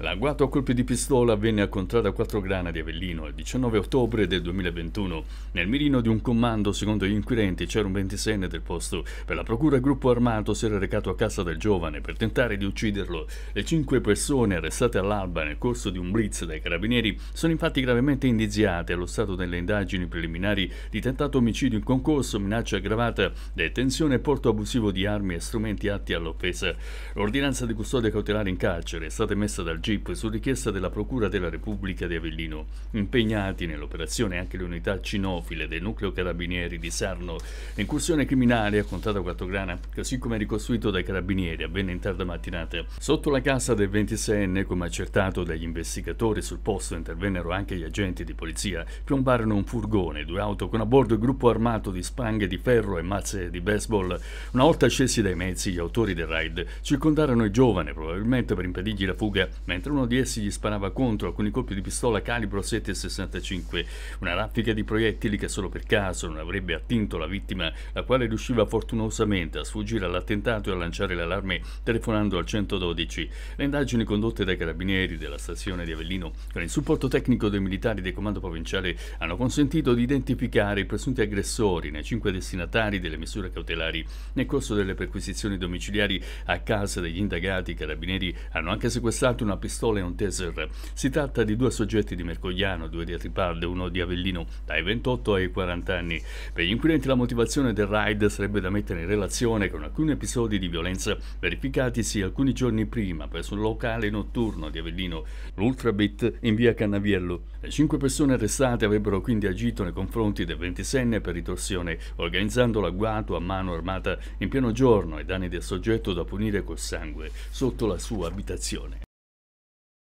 L'agguato a colpi di pistola avvenne a Contrada Quattro Grana di Avellino il 19 ottobre del 2021. Nel mirino di un comando, secondo gli inquirenti, c'era un 26enne del posto. Per la procura il gruppo armato si era recato a casa del giovane per tentare di ucciderlo. Le cinque persone arrestate all'alba nel corso di un blitz dai carabinieri sono infatti gravemente indiziate allo stato delle indagini preliminari di tentato omicidio in concorso, minaccia aggravata, detenzione e porto abusivo di armi e strumenti atti all'offesa. L'ordinanza di custodia cautelare in carcere è stata emessa dal GIP su richiesta della Procura della Repubblica di Avellino. Impegnati nell'operazione anche le unità cinofile del nucleo carabinieri di Sarno. L'incursione criminale a Contata Quattrograna, così come ricostruito dai carabinieri, avvenne in tarda mattinata. Sotto la casa del 26enne, come accertato dagli investigatori sul posto, intervennero anche gli agenti di polizia. Piombarono un furgone, due auto con a bordo il gruppo armato di spanghe di ferro e mazze di baseball. Una volta scesi dai mezzi, gli autori del raid circondarono il giovane, probabilmente per impedirgli la fuga, mentre mentre uno di essi gli sparava contro alcuni colpi di pistola calibro 7,65, una raffica di proiettili che solo per caso non avrebbe attinto la vittima, la quale riusciva fortunosamente a sfuggire all'attentato e a lanciare l'allarme telefonando al 112. Le indagini condotte dai carabinieri della stazione di Avellino con il supporto tecnico dei militari del comando provinciale hanno consentito di identificare i presunti aggressori nei cinque destinatari delle misure cautelari. Nel corso delle perquisizioni domiciliari a casa degli indagati, i carabinieri hanno anche sequestrato una pistola pistola e un taser. Si tratta di due soggetti di Mercogliano, due di Atripalde, uno di Avellino, dai 28 ai 40 anni. Per gli inquirenti la motivazione del raid sarebbe da mettere in relazione con alcuni episodi di violenza verificatisi alcuni giorni prima presso un locale notturno di Avellino, l'Ultrabit in via Cannaviello. Le cinque persone arrestate avrebbero quindi agito nei confronti del 26enne per ritorsione, organizzando l'agguato a mano armata in pieno giorno ai danni del soggetto da punire col sangue sotto la sua abitazione.